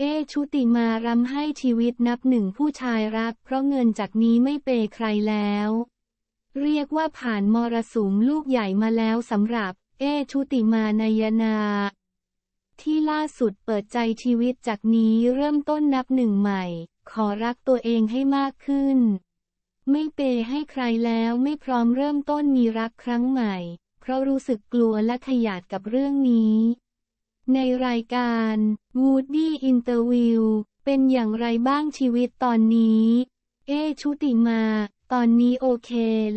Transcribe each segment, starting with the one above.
เอชุติมารำให้ชีวิตนับหนึ่งผู้ชายรัก เพราะเงินจากนี้ไม่เปใครแล้ว เรียกว่าผ่านมรสุมลูกใหญ่มาแล้วสำหรับ เอชุติมานายนาที่ล่าสุดเปิดใจชีวิตจากนี้เริ่มต้นนับหนึ่งใหม่ ขอรักตัวเองให้มากขึ้น ไม่เปให้ใครแล้วไม่พร้อมเริ่มต้นมีรักครั้งใหม่ เพราะรู้สึกกลัวและขยาดกับเรื่องนี้ในรายการ w o o d y Interview เป็นอย่างไรบ้างชีวิตตอนนี้ เอ ชุติมา ตอนนี้โอเค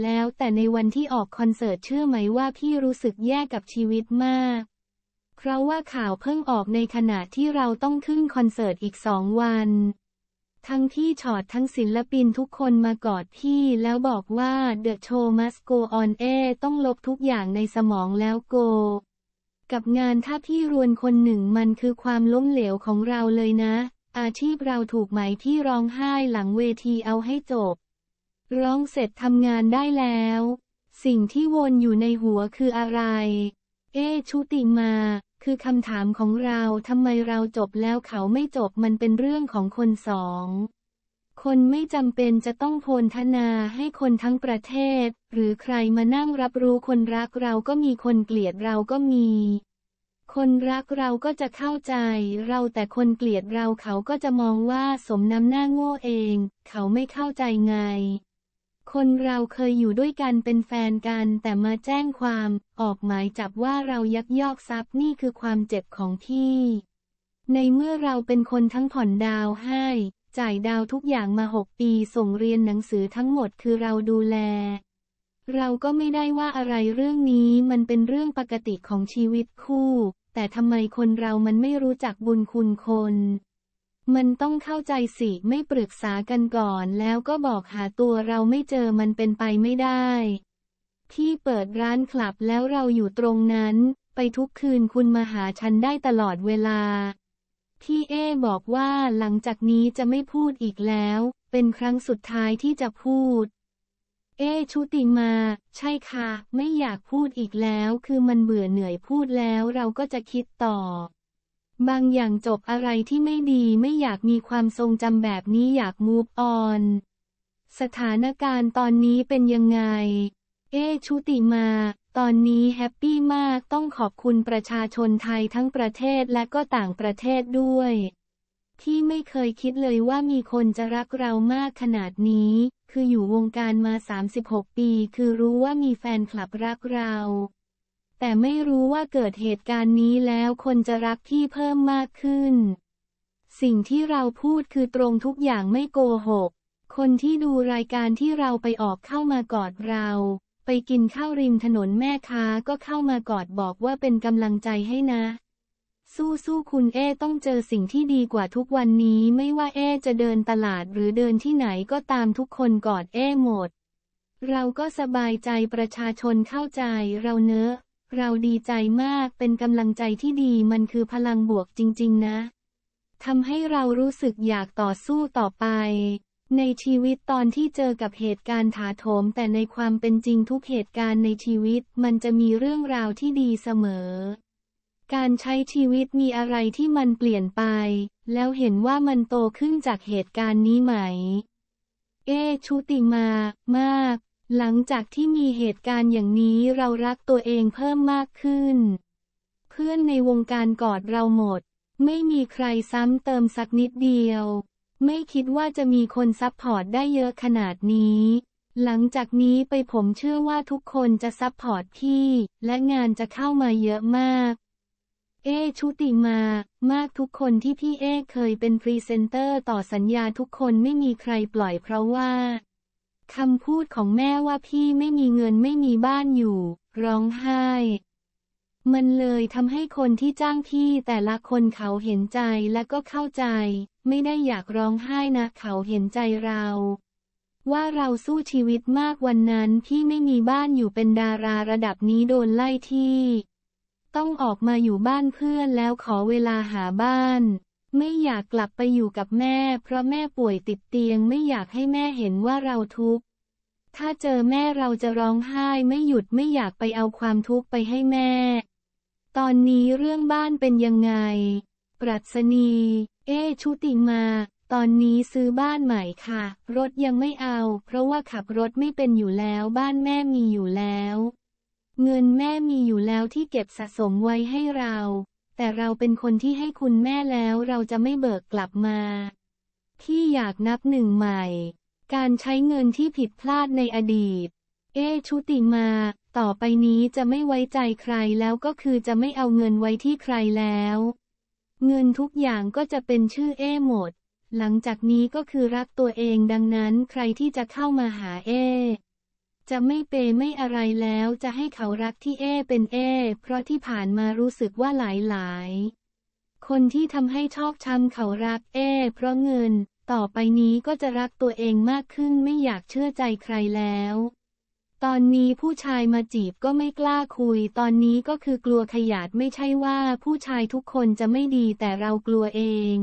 แล้วแต่ในวันที่ออกคอนเสิร์ตเชื่อไหมว่าพี่รู้สึกแย่กับชีวิตมาก เพราะว่าข่าวเพิ่งออกในขณะที่เราต้องขึ้นคอนเสิร์ตอีกสองวัน ทั้งที่ชอตทั้งศิลปินทุกคนมากอดพี่แล้วบอกว่า The Show Must Go On Air ต้องลบทุกอย่างในสมองแล้วโกกับงานถ้าพี่รวนคนหนึ่งมันคือความล้มเหลวของเราเลยนะ อาชีพเราถูกไหมที่ร้องไห้หลังเวทีเอาให้จบ ร้องเสร็จทำงานได้แล้ว สิ่งที่วนอยู่ในหัวคืออะไร เอชุติมา คือคำถามของเราทำไมเราจบแล้วเขาไม่จบมันเป็นเรื่องของคนสองคนไม่จำเป็นจะต้องโพลทนาให้คนทั้งประเทศ หรือใครมานั่งรับรู้คนรักเราก็มีคนเกลียดเราก็มี คนรักเราก็จะเข้าใจเราแต่คนเกลียดเราเขาก็จะมองว่าสมน้ำหน้าโง่เอง เขาไม่เข้าใจไง คนเราเคยอยู่ด้วยกันเป็นแฟนกันแต่มาแจ้งความ ออกหมายจับว่าเรายักยอกทรัพย์นี่คือความเจ็บของพี่ ในเมื่อเราเป็นคนทั้งผ่อนดาวให้จ่ายดาวทุกอย่างมาหกปีส่งเรียนหนังสือทั้งหมดคือเราดูแล เราก็ไม่ได้ว่าอะไรเรื่องนี้มันเป็นเรื่องปกติของชีวิตคู่ แต่ทำไมคนเรามันไม่รู้จักบุญคุณคน มันต้องเข้าใจสิ ไม่ปรึกษากันก่อน แล้วก็บอกหาตัวเราไม่เจอมันเป็นไปไม่ได้ ที่เปิดร้านคลับแล้วเราอยู่ตรงนั้น ไปทุกคืนคุณมาหาฉันได้ตลอดเวลาพี่เอ บอกว่า หลังจากนี้จะไม่พูดอีกแล้ว เป็นครั้งสุดท้ายที่จะพูด เอชุติมา ใช่ค่ะ ไม่อยากพูดอีกแล้ว คือมันเบื่อเหนื่อยพูดแล้วเราก็จะคิดต่อ บางอย่างจบอะไรที่ไม่ดีไม่อยากมีความทรงจำแบบนี้อยากมูฟออน สถานการณ์ตอนนี้เป็นยังไง เอชุติมาตอนนี้แฮปปี้มากต้องขอบคุณประชาชนไทยทั้งประเทศและก็ต่างประเทศด้วย ที่ไม่เคยคิดเลยว่ามีคนจะรักเรามากขนาดนี้ คืออยู่วงการมา 36 ปี คือรู้ว่ามีแฟนคลับรักเรา แต่ไม่รู้ว่าเกิดเหตุการณ์นี้แล้วคนจะรักพี่เพิ่มมากขึ้น สิ่งที่เราพูดคือตรงทุกอย่างไม่โกหก คนที่ดูรายการที่เราไปออกเข้ามากอดเราไปกินข้าวริมถนนแม่ค้าก็เข้ามากอดบอกว่าเป็นกำลังใจให้นะ สู้สู้คุณเอต้องเจอสิ่งที่ดีกว่าทุกวันนี้ไม่ว่าเอจะเดินตลาดหรือเดินที่ไหนก็ตามทุกคนกอดเอหมด เราก็สบายใจประชาชนเข้าใจเราเนอะ เราดีใจมากเป็นกำลังใจที่ดีมันคือพลังบวกจริงๆ นะทำให้เรารู้สึกอยากต่อสู้ต่อไปในชีวิตตอนที่เจอกับเหตุการณ์ถาโถมแต่ในความเป็นจริงทุกเหตุการณ์ในชีวิต มันจะมีเรื่องราวที่ดีเสมอ การใช้ชีวิตมีอะไรที่มันเปลี่ยนไป แล้วเห็นว่ามันโตขึ้นจากเหตุการณ์นี้ไหมเอชุติมามาก หลังจากที่มีเหตุการณ์อย่างนี้เรารักตัวเองเพิ่มมากขึ้น เพื่อนในวงการกอดเราหมด ไม่มีใครซ้ำเติมสักนิดเดียวไม่คิดว่าจะมีคนซับพอร์ตได้เยอะขนาดนี้ หลังจากนี้ไปผมเชื่อว่าทุกคนจะซับพอร์ตพี่ และงานจะเข้ามาเยอะมาก เอชุติมา มากทุกคนที่พี่เอเคยเป็นพรีเซนเตอร์ ต่อสัญญาทุกคนไม่มีใครปล่อยเพราะว่าคำพูดของแม่ว่าพี่ไม่มีเงินไม่มีบ้านอยู่ ร้องไห้มันเลยทำให้คนที่จ้างพี่แต่ละคนเขาเห็นใจและก็เข้าใจ ไม่ได้อยากร้องไห้นะเขาเห็นใจเรา ว่าเราสู้ชีวิตมากวันนั้นพี่ไม่มีบ้านอยู่เป็นดาราระดับนี้โดนไล่ที่ ต้องออกมาอยู่บ้านเพื่อนแล้วขอเวลาหาบ้าน ไม่อยากกลับไปอยู่กับแม่ เพราะแม่ป่วยติดเตียง ไม่อยากให้แม่เห็นว่าเราทุกข์ถ้าเจอแม่เราจะร้องไห้ ไม่หยุดไม่อยากไปเอาความทุกข์ไปให้แม่ตอนนี้เรื่องบ้านเป็นยังไง ปรัชนี เอชุติมา ตอนนี้ซื้อบ้านใหม่ค่ะ รถยังไม่เอา เพราะว่าขับรถไม่เป็นอยู่แล้ว บ้านแม่มีอยู่แล้ว เงินแม่มีอยู่แล้วที่เก็บสะสมไว้ให้เรา แต่เราเป็นคนที่ให้คุณแม่แล้วเราจะไม่เบิกกลับมา ที่อยากนับหนึ่งใหม่ การใช้เงินที่ผิดพลาดในอดีตเอชุติมา ต่อไปนี้จะไม่ไว้ใจใครแล้วก็คือจะไม่เอาเงินไว้ที่ใครแล้ว เงินทุกอย่างก็จะเป็นชื่อเอหมด หลังจากนี้ก็คือรักตัวเองดังนั้นใครที่จะเข้ามาหาเอจะไม่เปไม่อะไรแล้วจะให้เขารักที่เอเป็นเอเพราะที่ผ่านมารู้สึกว่าหลายหลายคนที่ทำให้ชอบช้ำเขารักเอเพราะเงิน ต่อไปนี้ก็จะรักตัวเองมากขึ้นไม่อยากเชื่อใจใครแล้วตอนนี้ผู้ชายมาจีบก็ไม่กล้าคุย ตอนนี้ก็คือกลัวขยาด ไม่ใช่ว่าผู้ชายทุกคนจะไม่ดีแต่เรากลัวเอง